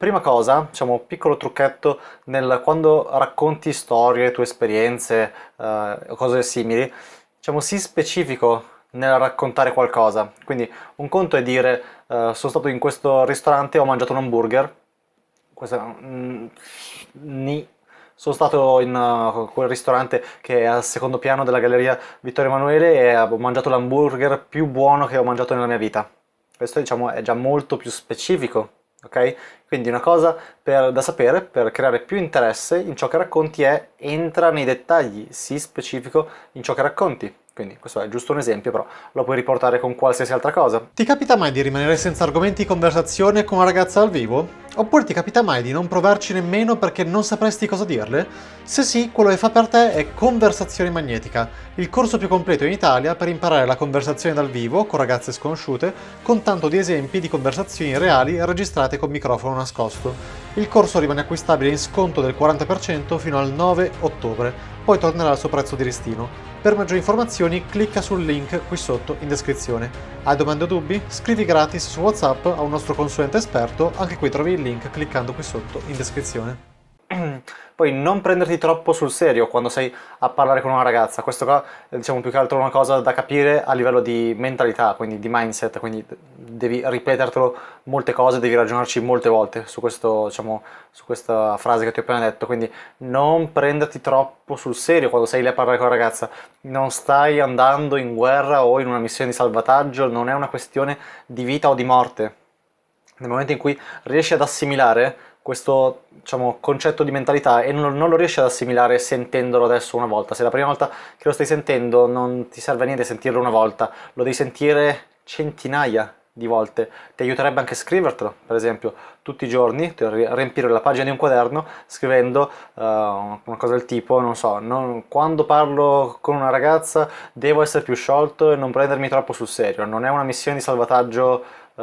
Prima cosa, diciamo, piccolo trucchetto nel quando racconti storie, tue esperienze, eh, cose simili, diciamo, sii specifico nel raccontare qualcosa. Quindi un conto è dire eh, sono stato in questo ristorante e ho mangiato un hamburger, questo, mm, ni. sono stato in uh, quel ristorante che è al secondo piano della galleria Vittorio Emanuele e ho mangiato l'hamburger più buono che ho mangiato nella mia vita. Questo diciamo è già molto più specifico ok? Quindi una cosa per, da sapere per creare più interesse in ciò che racconti è entra nei dettagli, sii specifico in ciò che racconti. Quindi questo è giusto un esempio, però lo puoi riportare con qualsiasi altra cosa. Ti capita mai di rimanere senza argomenti di conversazione con una ragazza al vivo? Oppure ti capita mai di non provarci nemmeno perché non sapresti cosa dirle? Se sì, quello che fa per te è Conversazione Magnetica, il corso più completo in Italia per imparare la conversazione dal vivo con ragazze sconosciute, con tanto di esempi di conversazioni reali registrate con microfono nascosto. Il corso rimane acquistabile in sconto del 40% fino al 9 ottobre, poi tornerà al suo prezzo di listino. Per maggiori informazioni clicca sul link qui sotto in descrizione. Hai domande o dubbi? Scrivi gratis su WhatsApp a un nostro consulente esperto, anche qui trovi il link cliccando qui sotto in descrizione. Poi non prenderti troppo sul serio quando sei a parlare con una ragazza, questo qua è diciamo più che altro una cosa da capire a livello di mentalità, quindi di mindset, quindi devi ripetertelo molte cose, devi ragionarci molte volte su, questo, diciamo, su questa frase che ti ho appena detto, quindi non prenderti troppo sul serio quando sei lì a parlare con una ragazza, non stai andando in guerra o in una missione di salvataggio, non è una questione di vita o di morte. Nel momento in cui riesci ad assimilare questo diciamo, concetto di mentalità e non, non, lo riesci ad assimilare sentendolo adesso una volta. Se è la prima volta che lo stai sentendo non ti serve a niente sentirlo una volta, lo devi sentire centinaia di volte. Ti aiuterebbe anche scrivertelo, per esempio, tutti i giorni, riempire la pagina di un quaderno scrivendo uh, una cosa del tipo, non so, non, quando parlo con una ragazza devo essere più sciolto e non prendermi troppo sul serio. Non è una missione di salvataggio uh,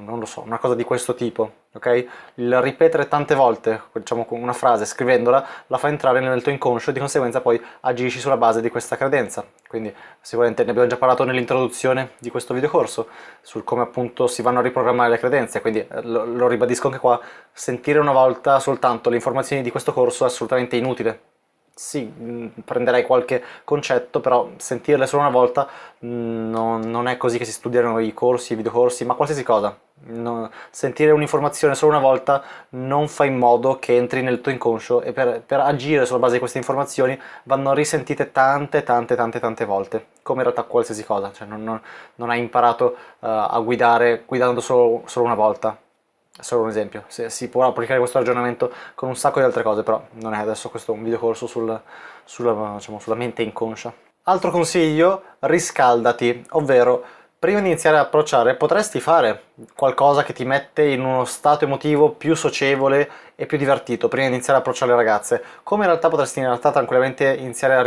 non lo so, una cosa di questo tipo, ok? Il ripetere tante volte, diciamo una frase, scrivendola, la fa entrare nel tuo inconscio e di conseguenza poi agisci sulla base di questa credenza. Quindi sicuramente ne abbiamo già parlato nell'introduzione di questo videocorso, sul come appunto si vanno a riprogrammare le credenze, quindi eh, lo, lo ribadisco anche qua, sentire una volta soltanto le informazioni di questo corso è assolutamente inutile, sì, mm, prenderei qualche concetto, però sentirle solo una volta mh, mm, non, non, è così che si studiano i corsi, i videocorsi, ma qualsiasi cosa. No, sentire un'informazione solo una volta non fa in modo che entri nel tuo inconscio e per, per agire sulla base di queste informazioni vanno risentite tante, tante, tante, tante volte, come in realtà qualsiasi cosa, cioè non, non, non hai imparato uh, a guidare guidando solo, solo una volta solo un esempio, si, si può applicare questo ragionamento con un sacco di altre cose, però non è adesso questo un videocorso sul, sulla, diciamo, sulla mente inconscia. Altro consiglio, riscaldati, ovvero prima di iniziare ad approcciare potresti fare qualcosa che ti mette in uno stato emotivo più socievole e più divertito prima di iniziare ad approcciare le ragazze come in realtà potresti in realtà tranquillamente iniziare a,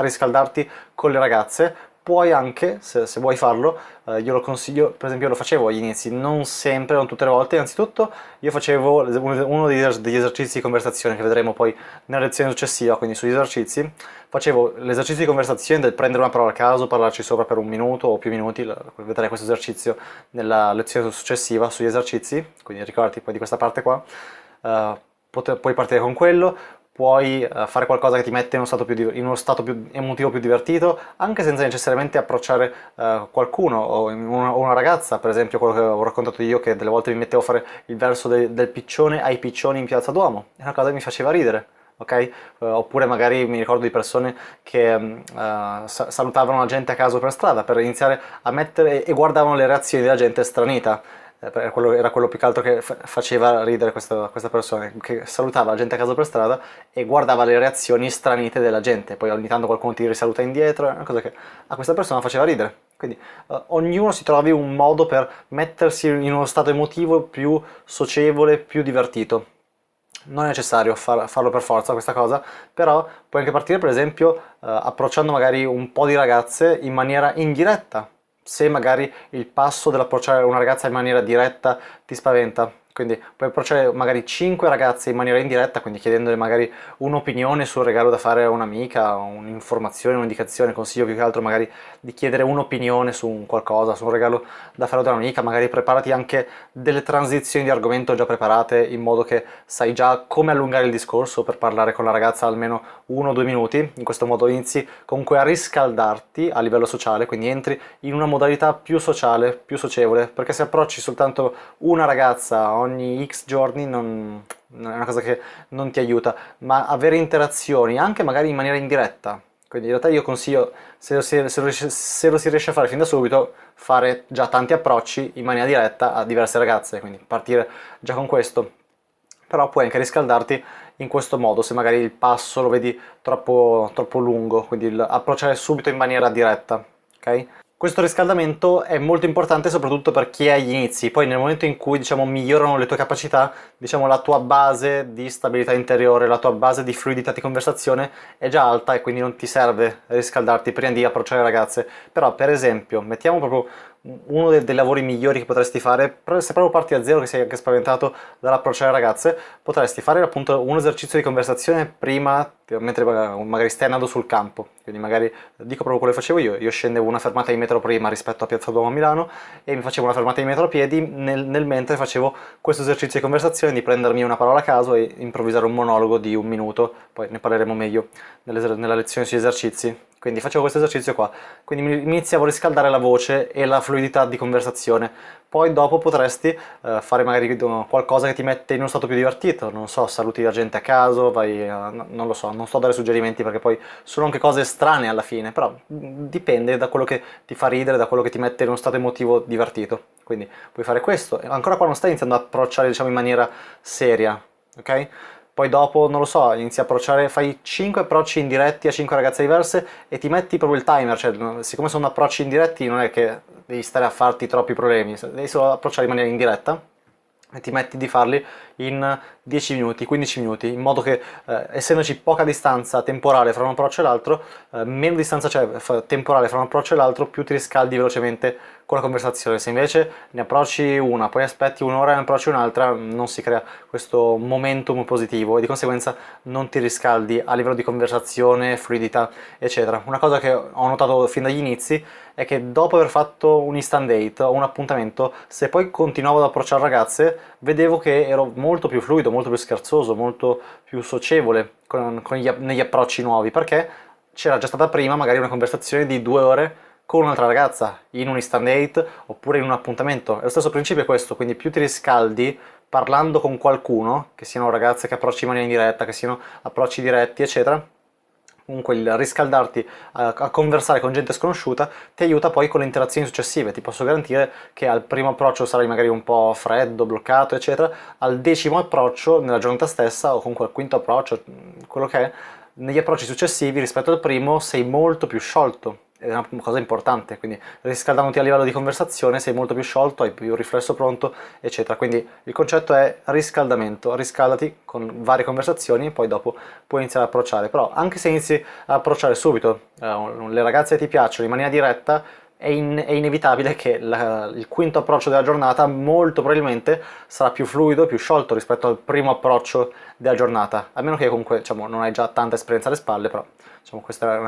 riscaldarti con le ragazze puoi anche, se, se vuoi farlo, eh, io lo consiglio, per esempio lo facevo agli inizi, non sempre, non tutte le volte, innanzitutto io facevo uno degli esercizi di conversazione che vedremo poi nella lezione successiva, quindi sugli esercizi, facevo l'esercizio di conversazione del prendere una parola a caso, parlarci sopra per un minuto o più minuti, vedrai questo esercizio nella lezione successiva sugli esercizi, quindi ricordati poi di questa parte qua, eh, puoi partire con quello, puoi eh, fare qualcosa che ti mette in uno stato, più, in uno stato più emotivo più divertito, anche senza necessariamente approcciare uh, qualcuno o una, o una, ragazza, per esempio quello che ho raccontato io che delle volte mi mettevo a fare il verso de, del piccione ai piccioni in Piazza Duomo, è una cosa che mi faceva ridere. Okay? Uh, oppure magari mi ricordo di persone che uh, salutavano la gente a caso per strada per iniziare a mettere e guardavano le reazioni della gente stranita eh, era quello, era quello più che altro che faceva ridere questo, questa persona, che salutava la gente a casa per strada e guardava le reazioni stranite della gente, poi ogni tanto qualcuno ti risaluta indietro, è una cosa che a questa persona faceva ridere. Quindi eh, ognuno si trovi un modo per mettersi in uno stato emotivo più socievole, più divertito non è necessario far, farlo per forza questa cosa, però puoi anche partire per esempio eh, approcciando magari un po' di ragazze in maniera indiretta, se magari il passo dell'approcciare una ragazza in maniera diretta ti spaventa. Quindi puoi approcciare magari 5 ragazze in maniera indiretta, quindi chiedendole magari un'opinione sul regalo da fare a un'amica, un'informazione, un'indicazione, consiglio più che altro magari di chiedere un'opinione su un qualcosa, su un regalo da fare ad un'amica, magari preparati anche delle transizioni di argomento già preparate in modo che sai già come allungare il discorso per parlare con la ragazza almeno uno o due minuti, in questo modo inizi comunque a riscaldarti a livello sociale, quindi entri in una modalità più sociale, più socievole, perché se approcci soltanto una ragazza ogni x giorni non, non è una cosa che non ti aiuta, ma avere interazioni anche magari in maniera indiretta. Quindi in realtà io consiglio, se lo, si, se lo, se lo si riesce a fare fin da subito, fare già tanti approcci in maniera diretta a diverse ragazze, quindi partire già con questo. Però puoi anche riscaldarti in questo modo, se magari il passo lo vedi troppo, troppo lungo, quindi approcciare subito in maniera diretta, ok? Questo riscaldamento è molto importante soprattutto per chi è agli inizi, poi nel momento in cui diciamo, migliorano le tue capacità, diciamo, la tua base di stabilità interiore, la tua base di fluidità di conversazione è già alta e quindi non ti serve riscaldarti prima di approcciare le ragazze. Però per esempio, mettiamo proprio uno dei, dei, lavori migliori che potresti fare, se proprio parti da zero che sei anche spaventato dall'approccio alle ragazze, potresti fare appunto un esercizio di conversazione prima, mentre magari stai andando sul campo, quindi magari dico proprio quello che facevo io, io scendevo una fermata di metro prima rispetto a Piazza Duomo a Milano e mi facevo una fermata di metro a piedi nel, nel mentre facevo questo esercizio di conversazione di prendermi una parola a caso e improvvisare un monologo di un minuto, poi ne parleremo meglio nella lezione sugli esercizi. Quindi facevo questo esercizio qua, quindi iniziavo a riscaldare la voce e la fluidità di conversazione. Poi dopo potresti eh, fare magari qualcosa che ti mette in uno stato più divertito, non so, saluti la gente a caso, vai, a, eh, non lo so, non sto a dare suggerimenti perché poi sono anche cose strane alla fine, però mm, dipende da quello che ti fa ridere, da quello che ti mette in uno stato emotivo divertito. Quindi puoi fare questo, ancora qua non stai iniziando ad approcciare diciamo in maniera seria, ok? poi dopo, non lo so, inizi a approcciare, fai 5 approcci indiretti a 5 ragazze diverse e ti metti proprio il timer, cioè siccome sono approcci indiretti non è che devi stare a farti troppi problemi, devi solo approcciare in maniera indiretta e ti metti di farli in 10 minuti, 15 minuti, in modo che eh, essendoci poca distanza temporale fra un approccio e l'altro, eh, meno distanza c'è cioè, temporale fra un approccio e l'altro, più ti riscaldi velocemente con la conversazione. Se invece ne approcci una, poi aspetti un'ora e ne approcci un'altra, non si crea questo momentum positivo e di conseguenza non ti riscaldi a livello di conversazione, fluidità, eccetera. Una cosa che ho notato fin dagli inizi è che dopo aver fatto un instant date o un appuntamento, se poi continuavo ad approcciare ragazze, vedevo che ero molto più fluido, molto più scherzoso, molto più socievole con, con gli, negli approcci nuovi, perché c'era già stata prima magari una conversazione di due ore con un'altra ragazza in un instant date oppure in un appuntamento. È lo stesso principio questo, quindi più ti riscaldi parlando con qualcuno, che siano ragazze che approcci in maniera indiretta, che siano approcci diretti, eccetera, comunque il riscaldarti a, a, conversare con gente sconosciuta ti aiuta poi con le interazioni successive, ti posso garantire che al primo approccio sarai magari un po' freddo, bloccato, eccetera, al decimo approccio, nella giornata stessa o comunque al quinto approccio, quello che è, negli approcci successivi rispetto al primo sei molto più sciolto, ed è una cosa importante, quindi riscaldandoti a livello di conversazione sei molto più sciolto, hai più riflesso pronto, eccetera. Quindi il concetto è riscaldamento, riscaldati con varie conversazioni e poi dopo puoi iniziare ad approcciare. Però anche se inizi ad approcciare subito eh, le ragazze ti piacciono in maniera diretta, è, in, è, inevitabile che la, il quinto approccio della giornata molto probabilmente sarà più fluido, più sciolto rispetto al primo approccio della giornata, a meno che comunque diciamo, non hai già tanta esperienza alle spalle, però diciamo, questa,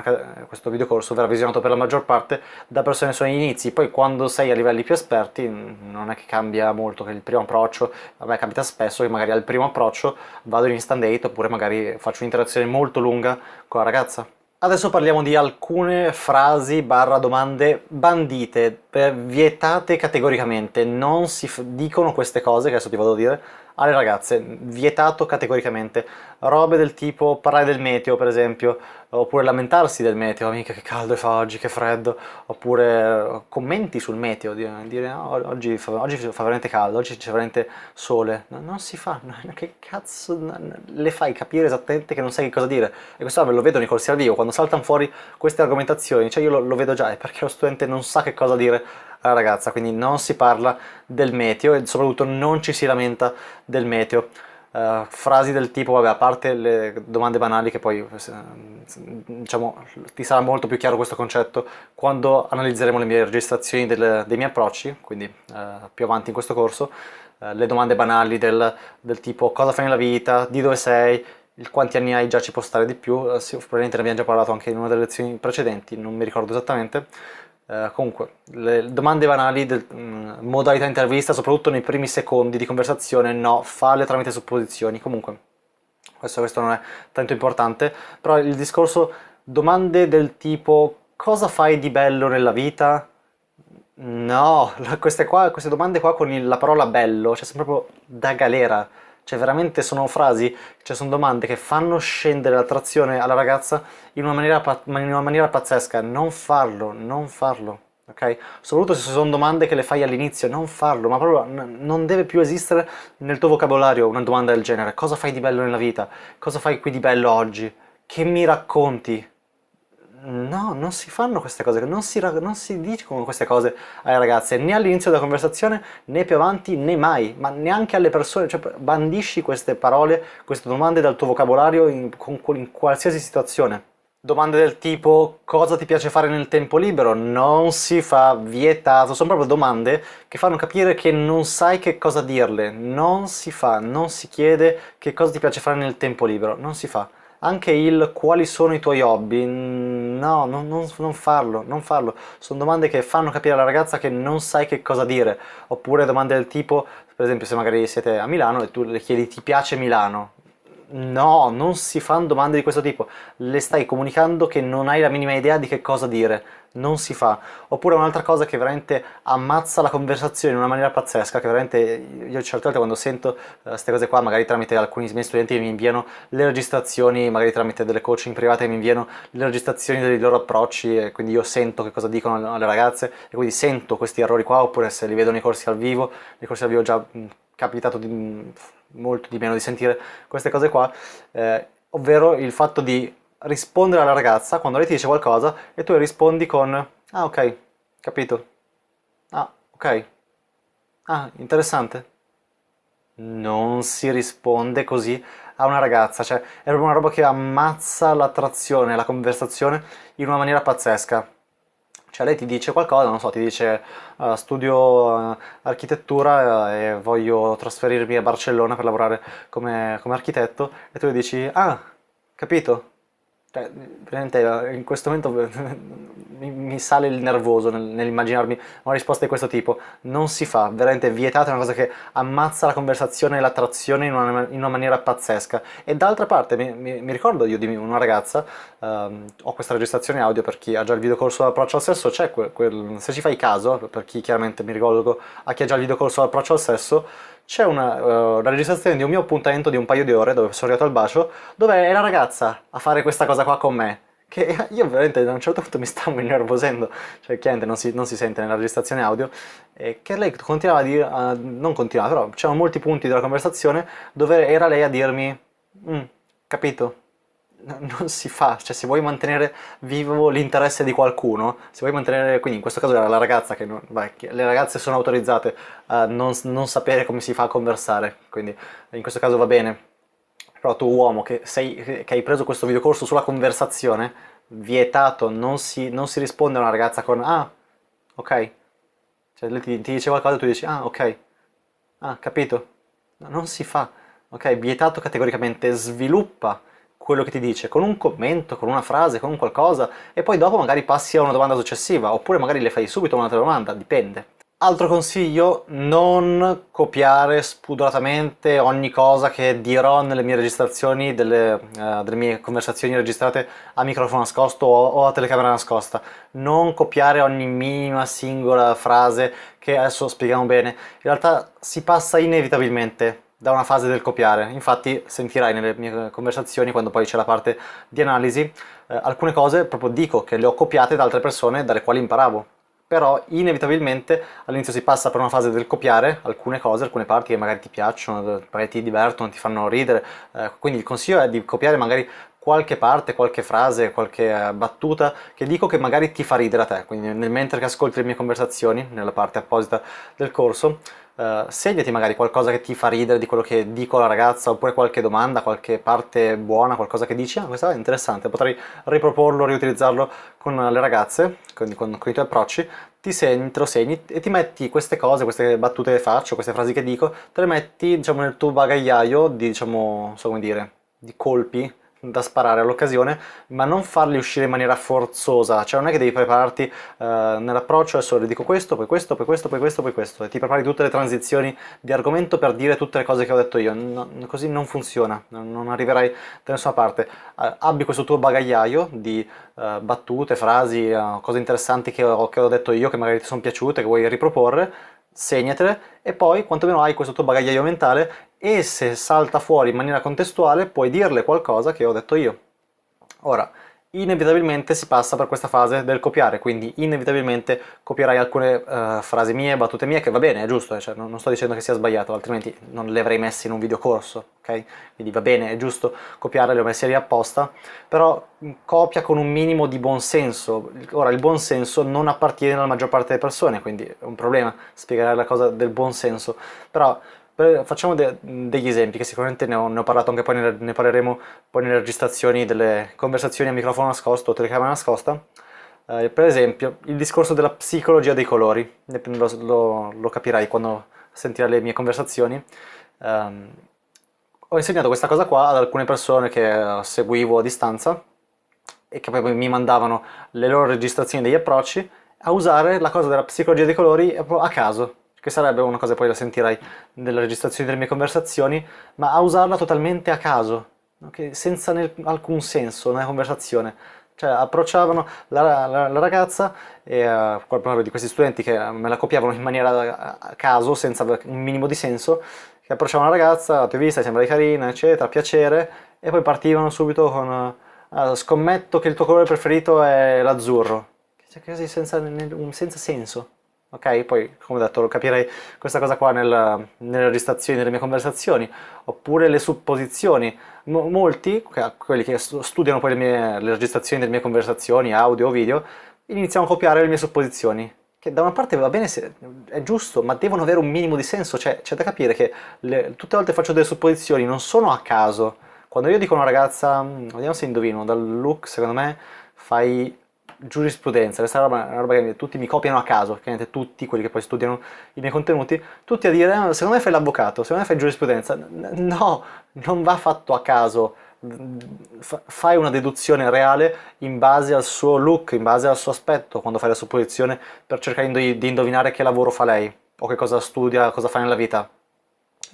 questo videocorso verrà visionato per la maggior parte da persone ai suoi inizi, poi quando sei a livelli più esperti non è che cambia molto che il primo approccio, a me capita spesso che magari al primo approccio vado in instant date oppure magari faccio un'interazione molto lunga con la ragazza. Adesso parliamo di alcune frasi barra domande bandite, eh, vietate categoricamente, non si dicono queste cose che adesso ti vado a dire alle ragazze, vietato categoricamente robe del tipo parlare del meteo per esempio, oppure lamentarsi del meteo, amica che caldo fa oggi, che freddo, oppure eh, commenti sul meteo, dire, no, oggi, fa, oggi, fa, veramente caldo, oggi c'è veramente sole, no, non si fa, no, che cazzo, le fai capire esattamente che non sai che cosa dire, e questo ve lo vedo nei corsi al vivo, quando saltano fuori queste argomentazioni, cioè io lo, lo vedo già, è perché lo studente non sa che cosa dire alla ragazza, quindi non si parla del meteo e soprattutto non ci si lamenta del meteo. Uh, frasi del tipo, vabbè, a parte le domande banali che poi eh, diciamo, ti sarà molto più chiaro questo concetto quando analizzeremo le mie registrazioni del, dei miei approcci, quindi uh, più avanti in questo corso, uh, le domande banali del, del, tipo cosa fai nella vita, di dove sei, quanti anni hai già ci può stare di più, sì, probabilmente ne abbiamo già parlato anche in una delle lezioni precedenti, non mi ricordo esattamente. Eh, comunque, le domande banali, del, mh, mm, modalità intervista, soprattutto nei primi secondi di conversazione, no, falle tramite supposizioni. Comunque, questo, questo non è tanto importante, però il discorso domande del tipo cosa fai di bello nella vita? No, queste, qua, queste domande qua con il, la parola bello, cioè sono proprio da galera. Cioè veramente sono frasi, cioè sono domande che fanno scendere l'attrazione alla ragazza in una, maniera, in una maniera pazzesca. Non farlo, non farlo, ok? Soprattutto se sono domande che le fai all'inizio, non farlo, ma proprio non deve più esistere nel tuo vocabolario una domanda del genere. Cosa fai di bello nella vita? Cosa fai qui di bello oggi? Che mi racconti? no, non si fanno queste cose, non si, non si dicono queste cose alle ragazze, né all'inizio della conversazione, né più avanti, né mai, ma neanche alle persone, cioè bandisci queste parole, queste domande dal tuo vocabolario in, in qualsiasi situazione. Domande del tipo cosa ti piace fare nel tempo libero? Non si fa vietato, sono proprio domande che fanno capire che non sai che cosa dirle, non si fa, non si chiede che cosa ti piace fare nel tempo libero, non si fa. Anche il quali sono i tuoi hobby, no, non, non, non farlo, non farlo. Sono domande che fanno capire alla ragazza che non sai che cosa dire, oppure domande del tipo, per esempio se magari siete a Milano e tu le chiedi ti piace Milano, No, non si fanno domande di questo tipo. Le stai comunicando che non hai la minima idea di che cosa dire. Non si fa. Oppure un'altra cosa che veramente ammazza la conversazione in una maniera pazzesca, che veramente io certe volte quando sento queste eh, cose qua, magari tramite alcuni miei studenti mi inviano le registrazioni, magari tramite delle coaching private mi inviano le registrazioni dei loro approcci e quindi io sento che cosa dicono alle ragazze e quindi sento questi errori qua, oppure se li vedo nei corsi al vivo, nei corsi al vivo già capitato di molto di meno di sentire queste cose qua, eh, ovvero il fatto di rispondere alla ragazza quando lei ti dice qualcosa e tu rispondi con ah ok, capito, ah ok, ah interessante. Non si risponde così a una ragazza, cioè è proprio una roba che ammazza l'attrazione, la conversazione in una maniera pazzesca. Cioè lei ti dice qualcosa, non so, ti dice uh, studio uh, architettura eh, e voglio trasferirmi a Barcellona per lavorare come, come architetto e tu gli dici ah, capito, cioè, eh, in questo momento eh, mi, sale il nervoso nell'immaginarmi una risposta di questo tipo. Non si fa, veramente vietata, è una cosa che ammazza la conversazione e l'attrazione in una, in una maniera pazzesca. E d'altra parte, mi, mi, mi, ricordo io di una ragazza, ehm, ho questa registrazione audio per chi ha già il videocorso approccio al sesso, c'è quel, quel, se ci fai caso, per chi chiaramente mi rivolgo a chi ha già il videocorso approccio al sesso, c'è una, uh, registrazione di un mio appuntamento di un paio di ore dove sono arrivato al bacio, dove è la ragazza a fare questa cosa qua con me. Che io veramente da un certo punto mi stavo innervosendo, cioè chiaramente non si, non si sente nella registrazione audio, E che lei continuava a dire, uh, non continuava, però c'erano molti punti della conversazione dove era lei a dirmi, mm, capito, non si fa, cioè se vuoi mantenere vivo l'interesse di qualcuno, se vuoi mantenere, quindi in questo caso era la ragazza che, non, vai, le ragazze sono autorizzate a non, non, sapere come si fa a conversare, quindi in questo caso va bene, però tu uomo che, sei, che hai preso questo videocorso sulla conversazione, vietato, non si, non si risponde a una ragazza con ah, ok, cioè lei ti, ti dice qualcosa e tu dici ah, ok, ah, capito, no, non si fa, ok, vietato categoricamente, sviluppa quello che ti dice, con un commento, con una frase, con un qualcosa, e poi dopo magari passi a una domanda successiva, oppure magari le fai subito un'altra domanda, dipende. Altro consiglio, non copiare spudoratamente ogni cosa che dirò nelle mie registrazioni, delle, uh, delle mie conversazioni registrate a microfono nascosto o, o a telecamera nascosta. Non copiare ogni minima singola frase che adesso spieghiamo bene. In realtà si passa inevitabilmente da una fase del copiare. Infatti sentirai nelle mie conversazioni, quando poi c'è la parte di analisi, eh, alcune cose proprio dico che le ho copiate da altre persone dalle quali imparavo. Però inevitabilmente all'inizio si passa per una fase del copiare alcune cose, alcune parti che magari ti piacciono, eh, magari ti divertono, ti fanno ridere. Eh, quindi il consiglio è di copiare magari qualche parte, qualche frase, qualche eh, battuta che dico che magari ti fa ridere a te. Quindi nel mentre che ascolti le mie conversazioni, nella parte apposita del corso, Uh, segnati magari qualcosa che ti fa ridere di quello che dico alla ragazza oppure qualche domanda, qualche parte buona, qualcosa che dici, ah questa è interessante, potrai riproporlo, riutilizzarlo con le ragazze, quindi con, con i tuoi approcci, ti segni, te lo segni e ti metti queste cose, queste battute che faccio, queste frasi che dico, te le metti diciamo nel tuo bagagliaio di diciamo, so come dire, di colpi da sparare all'occasione, ma non farli uscire in maniera forzosa, cioè non è che devi prepararti eh, nell'approccio, adesso le dico questo, poi questo, poi questo, poi questo, poi questo, e ti prepari tutte le transizioni di argomento per dire tutte le cose che ho detto io, no, così non funziona, non arriverai da nessuna parte. Eh, abbi questo tuo bagagliaio di eh, battute, frasi, eh, cose interessanti che ho, che ho detto io, che magari ti sono piaciute, che vuoi riproporre, segnatele e poi quantomeno hai questo tuo bagagliaio mentale e se salta fuori in maniera contestuale puoi dirle qualcosa che ho detto io. Ora, inevitabilmente si passa per questa fase del copiare, quindi inevitabilmente copierai alcune uh, frasi mie, battute mie, che va bene, è giusto, eh, cioè, non, non, sto dicendo che sia sbagliato, altrimenti non le avrei messe in un videocorso, ok? Quindi va bene, è giusto copiare, le ho messe lì apposta, però mm, copia con un minimo di buonsenso. Ora, il buonsenso non appartiene alla maggior parte delle persone, quindi è un problema spiegare la cosa del buonsenso, però eh, facciamo de degli esempi, che sicuramente ne ho, ne ho parlato anche poi, ne, ne, parleremo poi nelle registrazioni delle conversazioni a microfono nascosto o telecamera nascosta. Eh, per esempio, il discorso della psicologia dei colori, lo, lo, lo capirai quando sentirai le mie conversazioni. Eh, ho insegnato questa cosa qua ad alcune persone che eh, seguivo a distanza e che poi mi mandavano le loro registrazioni degli approcci a usare la cosa della psicologia dei colori eh, a caso che sarebbe una cosa poi la sentirai nelle registrazioni delle mie conversazioni, ma a usarla totalmente a caso, okay? senza nel, alcun senso nella conversazione. Cioè approcciavano la, la, la ragazza e uh, di questi studenti che eh, me la copiavano in maniera eh, a caso, senza un minimo di senso, che approcciavano la ragazza, ah, ti ho vista, sembrai carina, eccetera, piacere, e poi partivano subito con uh, scommetto che il tuo colore preferito è l'azzurro. Cioè, così senza, senza senso ok? Poi, come ho detto, lo capirei questa cosa qua nel, nelle registrazioni delle mie conversazioni, oppure le supposizioni. M- molti, quelli che studiano poi le, mie, le registrazioni delle mie conversazioni, audio o video, iniziano a copiare le mie supposizioni. Che da una parte va bene, se è giusto, ma devono avere un minimo di senso. Cioè, c'è da capire che le, tutte le volte faccio delle supposizioni, non sono a caso. Quando io dico a una ragazza, mm, vediamo se indovino, dal look, secondo me, fai giurisprudenza, questa roba, è una roba che tutti mi copiano a caso, chiaramente tutti quelli che poi studiano i miei contenuti, tutti a dire eh, secondo me fai l'avvocato, secondo me fai giurisprudenza. No, non va fatto a caso, fai una deduzione reale in base al suo look, in base al suo aspetto, quando fai la supposizione per cercare di indovinare che lavoro fa lei o che cosa studia, cosa fa nella vita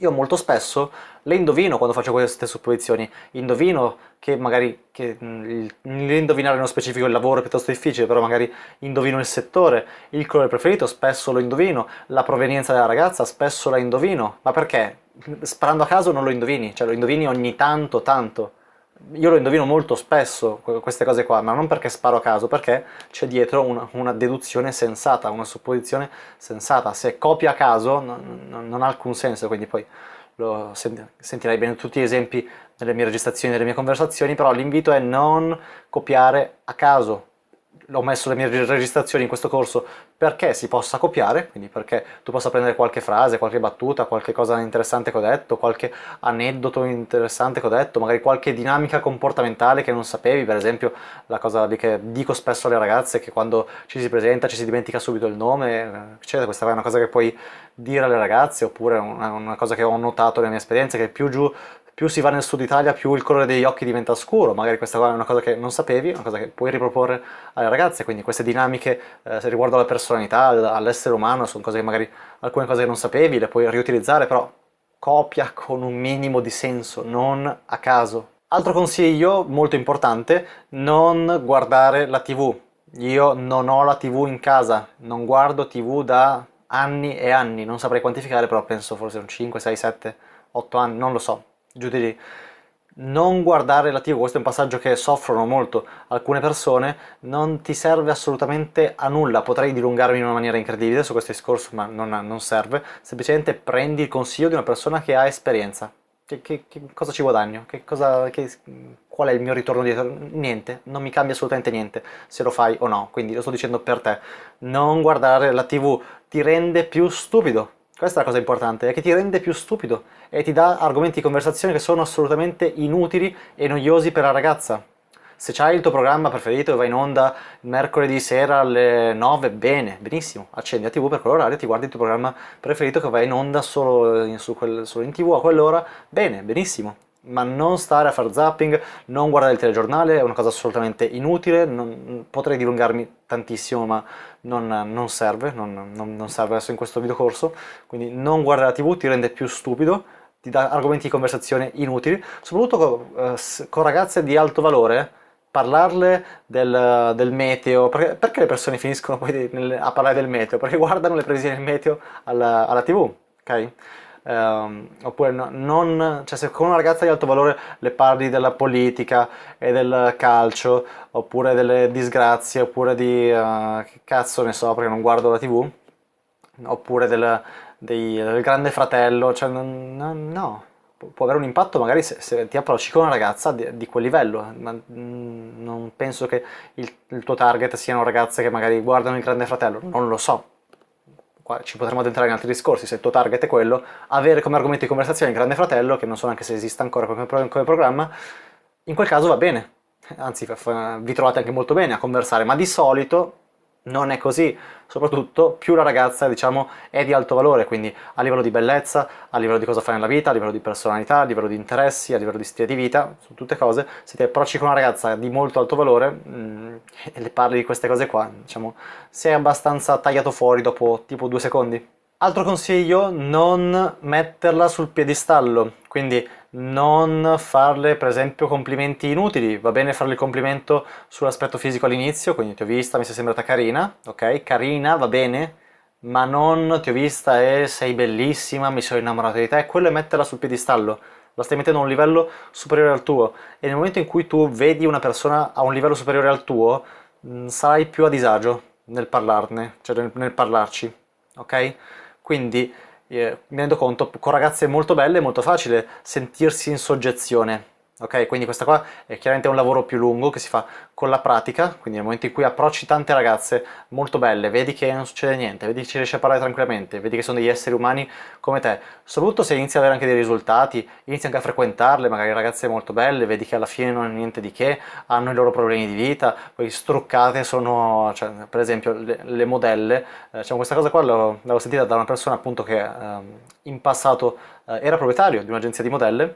io molto spesso le indovino quando faccio queste supposizioni, indovino che magari che, mm, indovinare nello specifico il lavoro è piuttosto difficile, però magari indovino il settore, il colore preferito spesso lo indovino, la provenienza della ragazza spesso la indovino, ma perché? Sparando a caso non lo indovini, cioè lo indovini ogni tanto tanto io lo indovino molto spesso queste cose qua, ma non perché sparo a caso, perché c'è dietro una, una, deduzione sensata, una supposizione sensata. Se copia a caso non, non, non ha alcun senso, quindi poi lo sent sentirai bene tutti gli esempi nelle mie registrazioni, nelle mie conversazioni, però l'invito è non copiare a caso, ho messo le mie registrazioni in questo corso perché si possa copiare, quindi perché tu possa prendere qualche frase, qualche battuta, qualche cosa interessante che ho detto, qualche aneddoto interessante che ho detto, magari qualche dinamica comportamentale che non sapevi, per esempio la cosa che dico spesso alle ragazze che quando ci si presenta ci si dimentica subito il nome, eccetera, questa è una cosa che puoi dire alle ragazze oppure una, una cosa che ho notato nella mia esperienza che più giù più si va nel sud Italia, più il colore degli occhi diventa scuro. Magari questa è una cosa che non sapevi, una cosa che puoi riproporre alle ragazze. Quindi queste dinamiche eh, riguardo alla personalità, all'essere umano, sono cose che magari alcune cose che non sapevi, le puoi riutilizzare, però copia con un minimo di senso, non a caso. Altro consiglio molto importante, non guardare la tv. Io non ho la tv in casa, non guardo tv da anni e anni, non saprei quantificare, però penso forse un 5, 6, 7, 8 anni, non lo so, giù di lì non guardare la TV, questo è un passaggio che soffrono molto alcune persone, non ti serve assolutamente a nulla, potrei dilungarmi in una maniera incredibile su questo discorso, ma non, non serve, semplicemente prendi il consiglio di una persona che ha esperienza. Che, che, che cosa ci guadagno? Cosa, qual è il mio ritorno dietro? Niente, non mi cambia assolutamente niente se lo fai o no, quindi lo sto dicendo per te. Non guardare la TV ti rende più stupido, questa è la cosa importante, è che ti rende più stupido e ti dà argomenti di conversazione che sono assolutamente inutili e noiosi per la ragazza. Se c'hai il tuo programma preferito e va in onda mercoledì sera alle 9, bene, benissimo, accendi la tv per quell'orario, ti guardi il tuo programma preferito che va in onda solo in, eh, quel, solo in tv a quell'ora, bene, benissimo ma non stare a far zapping, non guardare il telegiornale è una cosa assolutamente inutile, non, potrei dilungarmi tantissimo ma non, non serve, non, non, serve adesso in questo videocorso, quindi non guardare la tv ti rende più stupido, ti dà argomenti di conversazione inutili, soprattutto con, eh, con ragazze di alto valore, parlarle del, del meteo, perché, perché, le persone finiscono poi nel, a parlare del meteo? Perché guardano le previsioni del meteo alla, alla tv, ok? ehm, oppure no, non, cioè se con una ragazza di alto valore le parli della politica e del calcio, oppure delle disgrazie, oppure di uh, che cazzo ne so perché non guardo la tv, oppure del, dei, del grande fratello, cioè no, no, può avere un impatto magari se, se ti approcci con una ragazza di, di, quel livello, ma mm, non penso che il, il tuo target siano ragazze che magari guardano il grande fratello, non lo so ci potremmo addentrare in altri discorsi, se il tuo target è quello, avere come argomento di conversazione il Grande Fratello, che non so neanche se esista ancora come, come programma, in quel caso va bene, anzi vi trovate anche molto bene a conversare, ma di solito non è così, soprattutto più la ragazza diciamo, è di alto valore, quindi a livello di bellezza, a livello di cosa fai nella vita, a livello di personalità, a livello di interessi, a livello di stile di vita, sono tutte cose, se ti approcci con una ragazza di molto alto valore mh, mm, e le parli di queste cose qua, diciamo, sei abbastanza tagliato fuori dopo tipo due secondi. Altro consiglio, non metterla sul piedistallo, quindi non farle per esempio complimenti inutili, va bene farle il complimento sull'aspetto fisico all'inizio, quindi ti ho vista, mi sei sembrata carina, ok? Carina, va bene, ma non ti ho vista e sei bellissima, mi sono innamorata di te, quello è metterla sul piedistallo, la stai mettendo a un livello superiore al tuo e nel momento in cui tu vedi una persona a un livello superiore al tuo, mm, sarai più a disagio nel parlarne, cioè nel, nel parlarci, ok? Quindi eh, mi rendo conto, con ragazze molto belle è molto facile sentirsi in soggezione ok? Quindi questa qua è chiaramente un lavoro più lungo che si fa con la pratica, quindi nel momento in cui approcci tante ragazze molto belle, vedi che non succede niente, vedi che ci riesci a parlare tranquillamente, vedi che sono degli esseri umani come te, soprattutto se inizi ad avere anche dei risultati, inizi anche a frequentarle, magari ragazze molto belle, vedi che alla fine non è niente di che, hanno i loro problemi di vita, poi struccate sono, cioè, per esempio le, le modelle, eh, diciamo, questa cosa qua l'ho, l'ho sentita da una persona appunto che eh, in passato eh, era proprietario di un'agenzia di modelle,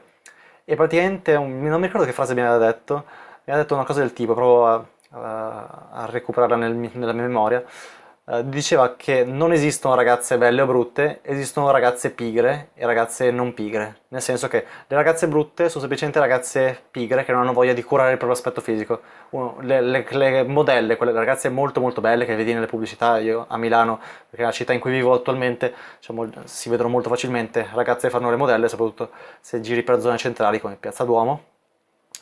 e praticamente non mi ricordo che frase mi aveva detto, mi aveva detto una cosa del tipo, provo a, a, a recuperarla nel, nella mia memoria, eh, diceva che non esistono ragazze belle o brutte, esistono ragazze pigre e ragazze non pigre, nel senso che le ragazze brutte sono semplicemente ragazze pigre che non hanno voglia di curare il proprio aspetto fisico. Uno, le, le, le, modelle, quelle ragazze molto molto belle che vedi nelle pubblicità, io a Milano, che è la città in cui vivo attualmente, diciamo, si vedono molto facilmente ragazze fanno le modelle, soprattutto se giri per zone centrali come Piazza Duomo.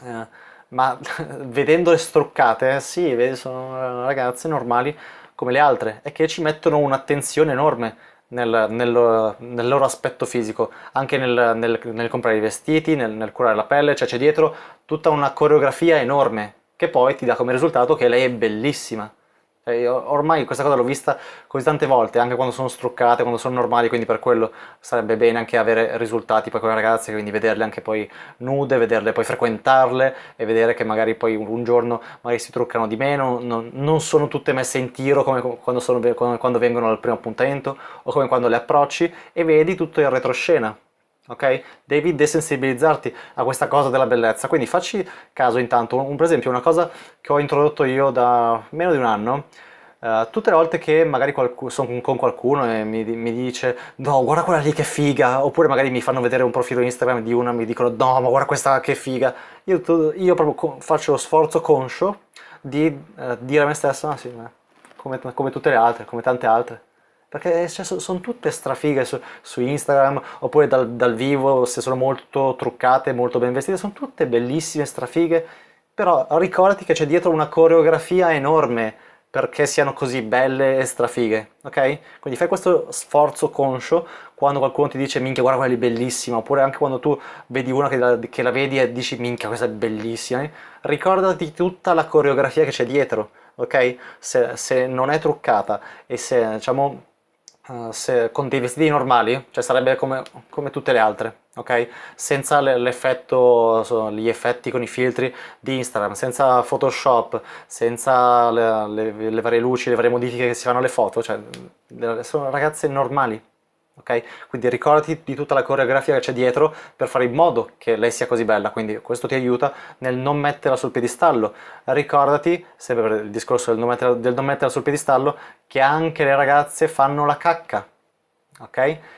Eh, ma vedendole struccate, sì, sono eh, ragazze normali come le altre e che ci mettono un'attenzione enorme nel, nel, nel, loro aspetto fisico, anche nel, nel comprare i vestiti, nel, curare la pelle, cioè c'è dietro tutta una coreografia enorme che poi ti dà come risultato che lei è bellissima. Cioè, ormai questa cosa l'ho vista così tante volte, anche quando sono struccate, quando sono normali, quindi per quello sarebbe bene anche avere risultati poi con le ragazze, quindi vederle anche poi nude, vederle poi frequentarle e vedere che magari poi un giorno magari si truccano di meno, non, non sono tutte messe in tiro come quando, sono, quando vengono al primo appuntamento o come quando le approcci e vedi tutto il retroscena, ok? Devi desensibilizzarti a questa cosa della bellezza, quindi facci caso intanto, un, per esempio una cosa che ho introdotto io da meno di un anno, Uh, tutte le volte che magari qualcuno, sono con qualcuno e mi, mi, dice no guarda quella lì che figa oppure magari mi fanno vedere un profilo Instagram di una e mi dicono no ma guarda questa che figa io, io proprio faccio lo sforzo conscio di uh, dire a me stesso ah, sì, come, come tutte le altre come tante altre perché cioè, sono tutte strafighe su, su Instagram oppure dal, dal, vivo se sono molto truccate, molto ben vestite, sono tutte bellissime, strafighe, però ricordati che c'è dietro una coreografia enorme perché siano così belle e strafighe, ok? Quindi fai questo sforzo conscio quando qualcuno ti dice minchia guarda quella è bellissima oppure anche quando tu vedi una che la, che la vedi e dici minchia questa è bellissima, eh? ricordati tutta la coreografia che c'è dietro, ok? Se, se non è truccata e se diciamo Ah, se, con dei vestiti normali, cioè sarebbe come, come tutte le altre, ok? Senza l'effetto, gli effetti con i filtri di Instagram, senza Photoshop, senza le, le, le varie luci, le varie modifiche che si fanno alle foto, cioè mm, sono ragazze normali, Okay? Quindi ricordati di tutta la coreografia che c'è dietro per fare in modo che lei sia così bella, quindi questo ti aiuta nel non metterla sul piedistallo. Ricordati, sempre per il discorso del non, metterla, del non metterla sul piedistallo, che anche le ragazze fanno la cacca, ok?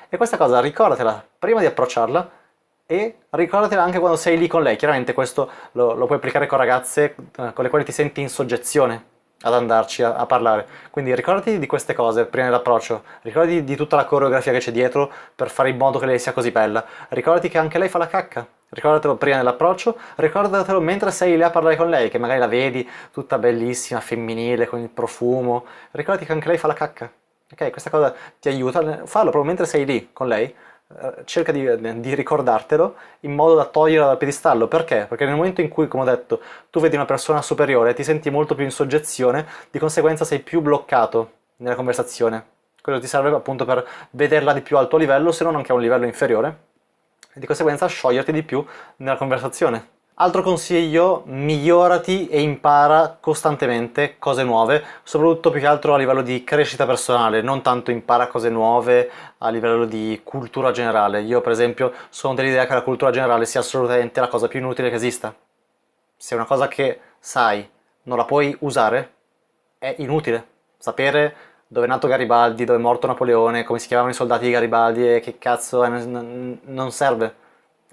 E questa cosa ricordatela prima di approcciarla e ricordatela anche quando sei lì con lei. Chiaramente questo lo, lo puoi applicare con ragazze eh, con le quali ti senti in soggezione, ad andarci a, a, parlare. Quindi ricordati di queste cose prima dell'approccio, ricordati di tutta la coreografia che c'è dietro per fare in modo che lei sia così bella, ricordati che anche lei fa la cacca, ricordatelo prima dell'approccio, ricordatelo mentre sei lì a parlare con lei, che magari la vedi tutta bellissima, femminile, con il profumo, ricordati che anche lei fa la cacca. Ok, questa cosa ti aiuta, fallo proprio mentre sei lì con lei, eh, cerca di, eh, di, ricordartelo in modo da toglierla dal piedistallo. Perché? Perché nel momento in cui, come ho detto, tu vedi una persona superiore, ti senti molto più in soggezione, di conseguenza sei più bloccato nella conversazione. Quello ti serve appunto per vederla di più al tuo livello, se non anche a un livello inferiore, e di conseguenza scioglierti di più nella conversazione. Altro consiglio, migliorati e impara costantemente cose nuove, soprattutto più che altro a livello di crescita personale, non tanto impara cose nuove a livello di cultura generale. Io per esempio sono dell'idea che la cultura generale sia assolutamente la cosa più inutile che esista. Se una cosa che sai non la puoi usare, è inutile. Sapere dove è nato Garibaldi, dove è morto Napoleone, come si chiamavano i soldati di Garibaldi e che cazzo è, non serve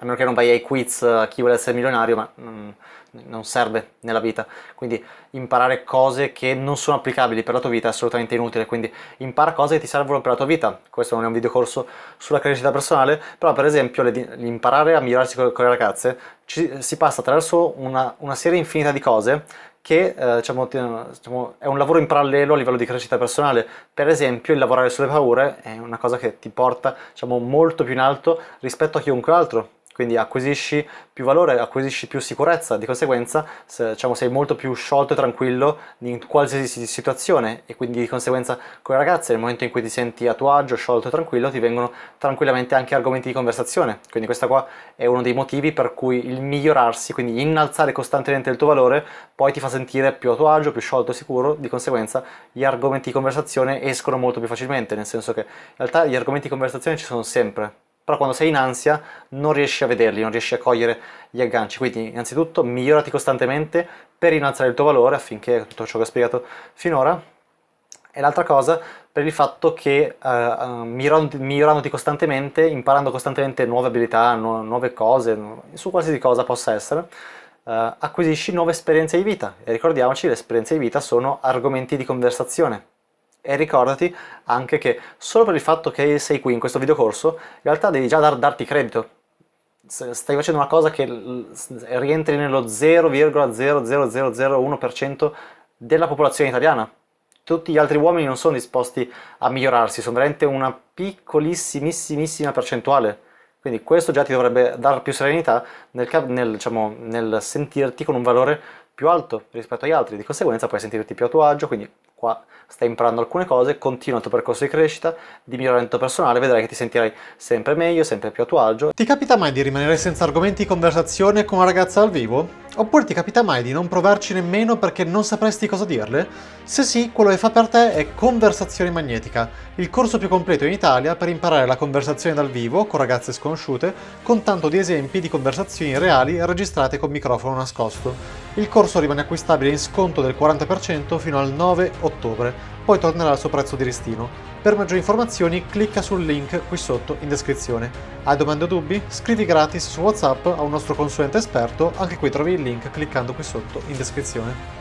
a meno che non vai ai quiz a eh, chi vuole essere milionario, ma non, mm, non serve nella vita. Quindi imparare cose che non sono applicabili per la tua vita è assolutamente inutile, quindi impara cose che ti servono per la tua vita. Questo non è un videocorso sulla crescita personale, però per esempio l'imparare a migliorarsi con, le ragazze ci, si passa attraverso una, una serie infinita di cose che eh, diciamo, diciamo, è un lavoro in parallelo a livello di crescita personale. Per esempio, il lavorare sulle paure è una cosa che ti porta diciamo, molto più in alto rispetto a chiunque altro quindi acquisisci più valore, acquisisci più sicurezza, di conseguenza se, diciamo, sei molto più sciolto e tranquillo in qualsiasi situazione e quindi di conseguenza con le ragazze nel momento in cui ti senti a tuo agio, sciolto e tranquillo, ti vengono tranquillamente anche argomenti di conversazione, quindi questo qua è uno dei motivi per cui il migliorarsi, quindi innalzare costantemente il tuo valore, poi ti fa sentire più a tuo agio, più sciolto e sicuro, di conseguenza gli argomenti di conversazione escono molto più facilmente, nel senso che in realtà gli argomenti di conversazione ci sono sempre, però quando sei in ansia non riesci a vederli, non riesci a cogliere gli agganci, quindi innanzitutto migliorati costantemente per innalzare il tuo valore affinché tutto ciò che ho spiegato finora e l'altra cosa per il fatto che uh, migliorandoti, costantemente, imparando costantemente nuove abilità, nu nuove cose, su qualsiasi cosa possa essere, uh, acquisisci nuove esperienze di vita e ricordiamoci le esperienze di vita sono argomenti di conversazione e ricordati anche che solo per il fatto che sei qui in questo videocorso, in realtà devi già dar, darti credito. Stai facendo una cosa che rientri nello 0,00001% della popolazione italiana. Tutti gli altri uomini non sono disposti a migliorarsi, sono veramente una piccolissimissimissima percentuale. Quindi questo già ti dovrebbe dare più serenità nel, nel, diciamo, nel, sentirti con un valore più alto rispetto agli altri, di conseguenza puoi sentirti più a tuo agio, quindi qua stai imparando alcune cose, continua il tuo percorso di crescita, di miglioramento personale, vedrai che ti sentirai sempre meglio, sempre più a tuo agio. Ti capita mai di rimanere senza argomenti di conversazione con una ragazza al vivo? Oppure ti capita mai di non provarci nemmeno perché non sapresti cosa dirle? Se sì, quello che fa per te è Conversazione Magnetica, il corso più completo in Italia per imparare la conversazione dal vivo con ragazze sconosciute, con tanto di esempi di conversazioni reali registrate con microfono nascosto. Il corso rimane acquistabile in sconto del 40% fino al 9 ottobre ottobre, poi tornerà al suo prezzo di listino. Per maggiori informazioni clicca sul link qui sotto in descrizione. Hai domande o dubbi? Scrivi gratis su WhatsApp a un nostro consulente esperto, anche qui trovi il link cliccando qui sotto in descrizione.